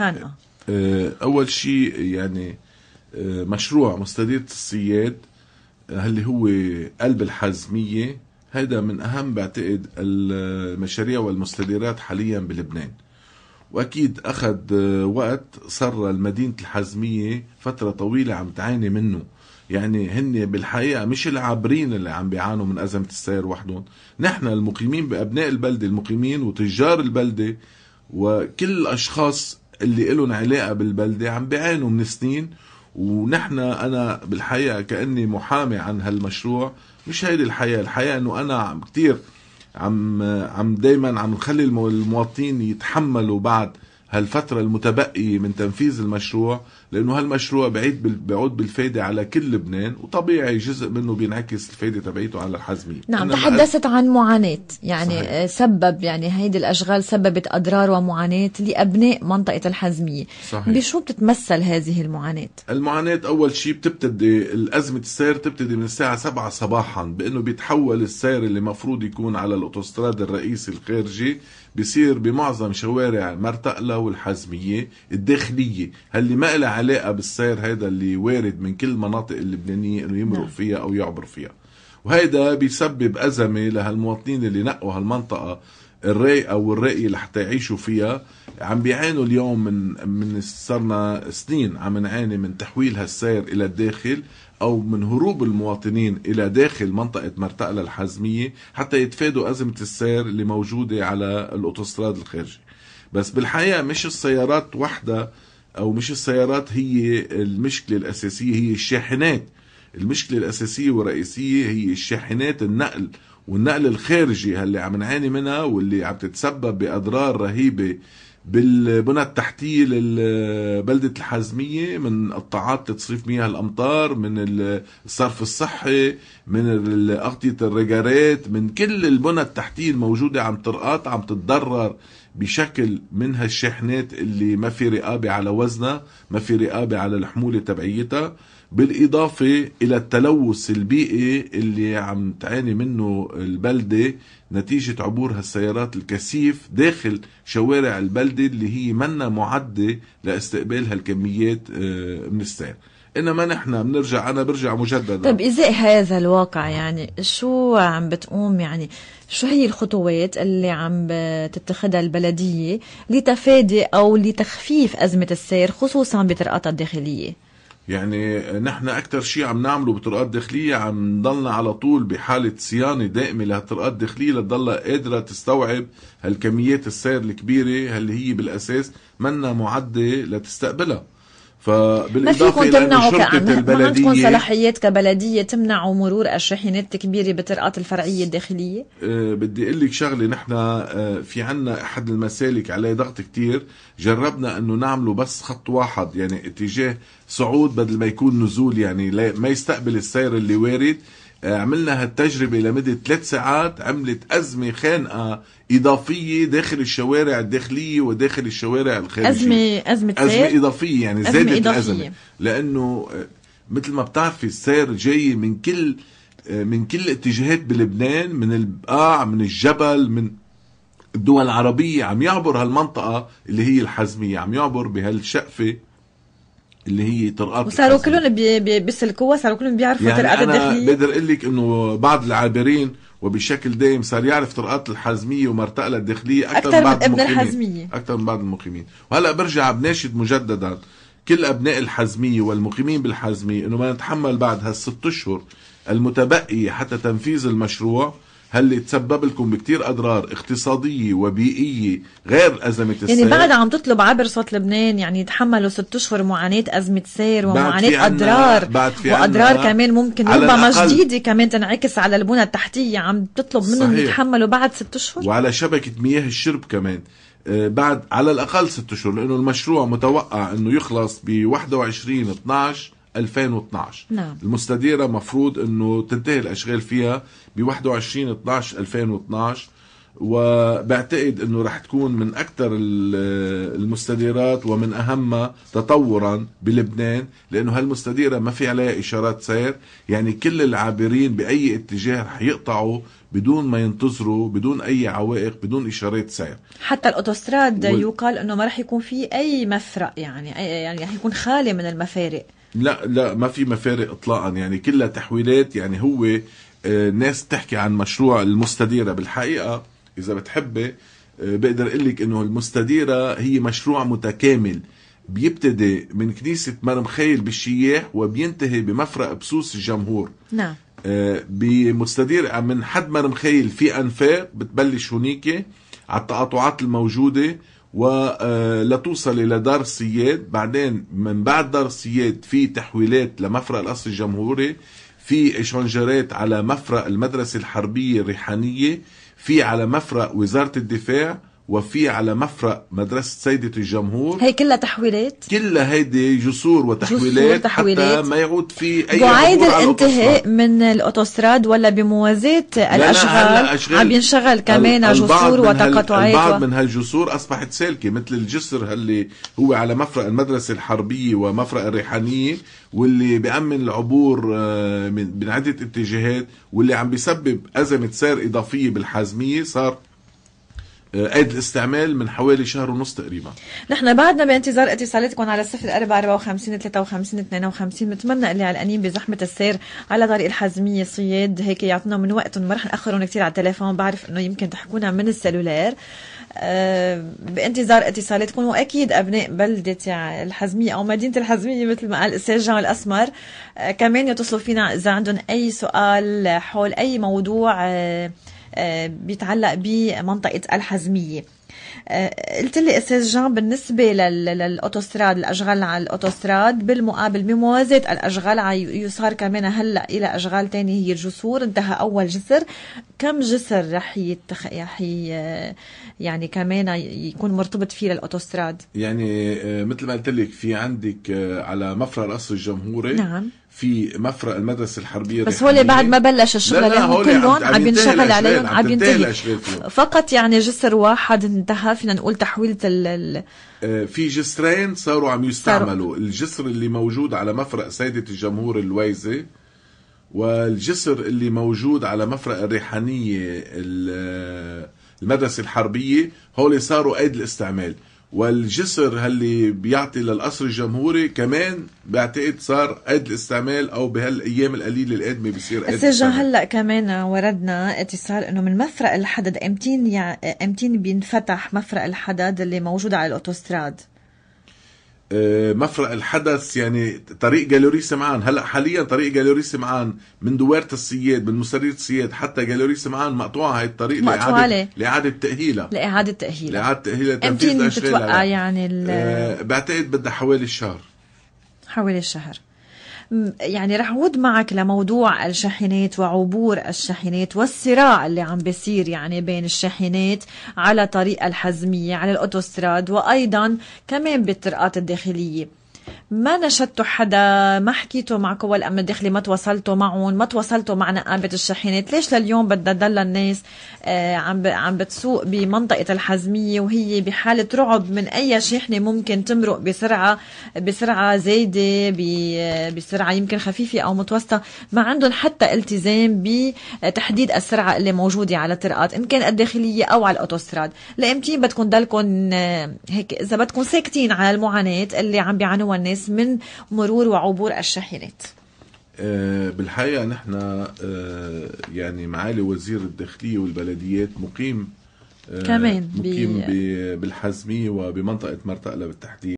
خانقه آه، اول شيء يعني آه، مشروع مستدير الصياد آه، اللي هو قلب الحزميه هذا من اهم بعتقد المشاريع والمستديرات حاليا بلبنان واكيد اخذ وقت صار المدينه الحزميه فتره طويله عم تعاني منه يعني هن بالحقيقه مش العابرين اللي عم بيعانوا من ازمه السير وحدهم نحن المقيمين بابناء البلده المقيمين وتجار البلده وكل الاشخاص اللي لهم علاقه بالبلده عم بيعانوا من سنين ونحن انا بالحقيقه كاني محامي عن هالمشروع مش هيدي الحياه الحياه انه انا عم عم عم دائما عم نخلي المواطنين يتحملوا بعد هالفترة المتبقية من تنفيذ المشروع لأنه هالمشروع بعيد بعود بالفايدة على كل لبنان وطبيعي جزء منه بينعكس الفايدة تبعيته على الحزمية نعم تحدثت عن معاناة يعني صحيح. سبب يعني هيدي الأشغال سببت أضرار ومعاناة لأبناء منطقة الحزمية صحيح. بشو بتتمثل هذه المعاناة؟ المعاناة أول شيء بتبتدي الأزمة السير بتبتدي من الساعة 7 صباحا بأنه بيتحول السير اللي مفروض يكون على الأوتوستراد الرئيسي الخارجي بيصير بمعظم شوارع مرتقلة او الحزميه الداخليه اللي ما لها علاقه بالسير هذا اللي وارد من كل المناطق اللبنانيه انه يمرق نعم. فيها او يعبر فيها وهيدا بيسبب ازمه لهالمواطنين اللي نقوا هالمنطقه الرايقه والراقيه لحتى يعيشوا فيها عم بيعانوا اليوم من من صرنا سنين عم نعاني من تحويل هالسير الى الداخل او من هروب المواطنين الى داخل منطقه مرتقلة الحزميه حتى يتفادوا ازمه السير اللي موجوده على الاوتوستراد الخارجي بس بالحقيقه مش السيارات وحده او مش السيارات هي المشكله الاساسيه هي الشاحنات المشكله الاساسيه والرئيسيه هي الشاحنات النقل والنقل الخارجي اللي عم نعاني منها واللي عم تتسبب باضرار رهيبه بالبنى التحتية لبلدة الحازمية من قطاعات تصريف مياه الأمطار من الصرف الصحي من أغطية الرجارات من كل البنى التحتية الموجودة عم ترقاط عم تتضرر بشكل من هالشحنات اللي ما في رقابة على وزنها ما في رقابة على الحمولة تبعيتها بالإضافة إلى التلوث البيئي اللي عم تعاني منه البلدة نتيجة عبور هالسيارات الكثيف داخل شوارع البلدة اللي هي منا معدة لاستقبال هالكميات آه، من السير انما نحن بنرجع انا برجع مجددا طيب ازاء هذا الواقع يعني شو عم بتقوم يعني شو هي الخطوات اللي عم تتخذها البلديه لتفادي او لتخفيف ازمه السير خصوصا بطرقاتها الداخليه يعني نحن اكثر شيء عم نعمله بطرقات داخليه عم نضلنا على طول بحاله صيانه دائمه لهالطرقات الداخليه لتضلها قادره تستوعب هالكميات السير الكبيره اللي هي بالاساس منا معده لتستقبلها فبالاضافه ما فيكم تمنعوا عن... البلديه ما عندكم صلاحيات كبلديه تمنعوا مرور الشاحنات الكبيره بطرقات الفرعيه الداخليه؟ أه بدي اقول لك شغله نحن آه، في عنا احد المسالك عليه ضغط كتير جربنا انه نعمله بس خط واحد يعني اتجاه صعود بدل ما يكون نزول يعني ما يستقبل السير اللي وارد عملنا هالتجربة لمدة ثلاث ساعات عملت أزمة خانقة إضافية داخل الشوارع الداخلية وداخل الشوارع الخارجية أزمة أزمة أزمة إضافية يعني أزمة زادت إضافية. الأزمة لأنه آه، مثل ما بتعرفي السير جاي من كل آه، من كل اتجاهات بلبنان من البقاع من الجبل من الدول العربية عم يعبر هالمنطقة اللي هي الحزمية عم يعبر بهالشقفة اللي هي طرقات وصاروا كلهم بي بي بيسلكوها صاروا كلهم بيعرفوا يعني طرقات الداخليه انا بقدر اقول لك انه بعض العابرين وبشكل دائم صار يعرف طرقات الحازمية ومرتقلة الداخليه اكثر, أكثر من بعض من ابن الحازمية اكثر من بعض المقيمين وهلا برجع بناشد مجددا كل ابناء الحازمية والمقيمين بالحازمية انه ما نتحمل بعد هالست اشهر المتبقيه حتى تنفيذ المشروع هل تسبب لكم بكتير اضرار اقتصاديه وبيئيه غير ازمه السير يعني بعد عم تطلب عبر صوت لبنان يعني يتحملوا ست اشهر معاناه ازمه سير ومعاناه اضرار بعد في واضرار كمان ممكن ربما جديده كمان تنعكس على البنى التحتيه عم تطلب منهم يتحملوا بعد ست اشهر وعلى شبكه مياه الشرب كمان آه، بعد على الاقل ست اشهر لانه المشروع متوقع انه يخلص ب 21 12 2012 نعم. المستديرة مفروض أنه تنتهي الأشغال فيها ب 21 12 2012 وبعتقد انه رح تكون من اكثر المستديرات ومن اهمها تطورا بلبنان لانه هالمستديره ما في عليها اشارات سير يعني كل العابرين باي اتجاه رح يقطعوا بدون ما ينتظروا بدون اي عوائق بدون اشارات سير حتى الاوتوستراد و... يقال انه ما رح يكون في اي مفرق يعني يعني رح يكون خالي من المفارق لا لا ما في مفارق اطلاقا يعني كلها تحويلات يعني هو آه، ناس تحكي عن مشروع المستديره بالحقيقه اذا بتحبي آه، بقدر اقول لك انه المستديره هي مشروع متكامل بيبتدي من كنيسه مرمخيل بالشياح وبينتهي بمفرق بسوس الجمهور نعم آه، بمستدير من حد مرمخيل في انفاق بتبلش هنيك على التقاطعات الموجوده ولتوصل آه، الى دار السياد بعدين من بعد دار سياد في تحويلات لمفرق القصر الجمهوري في اشونجرات على مفرق المدرسه الحربيه الريحانيه في على مفرق وزاره الدفاع وفي على مفرق مدرسة سيدة الجمهور هي كلها تحويلات كلها هيدي جسور وتحويلات, جسور وتحويلات حتى ما يعود في أي بعيد الانتهاء من الأوتوستراد ولا بموازاة الأشغال عم ينشغل كمان جسور وتقاطعات البعض من هالجسور أصبحت سالكة مثل الجسر اللي هو على مفرق المدرسة الحربية ومفرق الريحانية واللي بيأمن العبور آه، من عدة اتجاهات واللي عم بيسبب أزمة سير إضافية بالحازمية صار قيد آه، الاستعمال من حوالي شهر ونص تقريبا نحن بعدنا بانتظار اتصالاتكم على الصفر 4 54 53 52 بتمنى اللي على بزحمه السير على طريق الحزميه صياد هيك يعطونا من وقتهم ما رح ناخرهم كثير على التليفون بعرف انه يمكن تحكونا من السلولار آه، بانتظار اتصالاتكم واكيد ابناء بلده الحزميه او مدينه الحزميه مثل ما قال الاستاذ جان الاسمر آه، كمان يتصلوا فينا اذا عندهم اي سؤال حول اي موضوع أه آه، بيتعلق بمنطقة الحزمية قلت لي استاذ جان بالنسبه للاوتوستراد الاشغال على الاوتوستراد بالمقابل بموازاه الاشغال على يسار كمان هلا الى اشغال تانية هي الجسور انتهى اول جسر كم جسر رح يتخ... رح يعني كمان يكون مرتبط فيه للاوتوستراد يعني آه، مثل ما قلت لك في عندك آه، على مفرق القصر الجمهوري نعم في مفرق المدرسه الحربيه بس هولي بعد ما بلش الشغل عليهم كلهم عم ينشغل عليهم عم ينتهي فقط يعني جسر واحد انتهى فينا نقول تحويلة ال آه، في جسرين صاروا عم يستعملوا صار. الجسر اللي موجود على مفرق سيدة الجمهور الويزة والجسر اللي موجود على مفرق الريحانية آه، المدرسة الحربية هول صاروا قيد الاستعمال والجسر اللي بيعطي للقصر الجمهوري كمان بعتقد صار قد الاستعمال او بهالايام القليله القادمه بصير قد السجن هلا كمان وردنا اتصال انه من مفرق الحدد امتين يعني امتين بينفتح مفرق الحدد اللي موجود على الاوتوستراد آه، مفرق الحدث يعني طريق جالوري سمعان هلا حاليا طريق جالوري سمعان من دوارة السياد من مسرية السياد حتى جالوري سمعان مقطوعة هاي الطريق مقطوعة لإعادة, لإعادة تأهيلها لإعادة تأهيلها لإعادة تأهيلها تنفيذ الأشغال يعني ال... آه، بعتقد بدها حوالي الشهر حوالي الشهر يعني رح عود معك لموضوع الشاحنات وعبور الشاحنات والصراع اللي عم بيصير يعني بين الشاحنات على طريق الحزمية على الأوتوستراد وأيضا كمان بالطرقات الداخلية ما نشدتوا حدا ما حكيتوا مع قوى الامن الداخلي ما تواصلتوا معهم ما تواصلتوا مع نقابه الشاحنات ليش لليوم بدها تضل الناس آه، عم عم بتسوق بمنطقه الحزميه وهي بحاله رعب من اي شاحنه ممكن تمرق بسرعه بسرعه زايده بسرعه يمكن خفيفه او متوسطه ما عندهم حتى التزام بتحديد السرعه اللي موجوده على الطرقات ان كان الداخليه او على الاوتوستراد لامتى بدكم تضلكم آه، هيك اذا بدكم ساكتين على المعاناه اللي عم بيعانوها الناس الناس من مرور وعبور الشاحنات آه، بالحقيقه نحن آه، يعني معالي وزير الداخليه والبلديات مقيم آه، كمان مقيم بالحزميه وبمنطقه مرتقله بالتحديد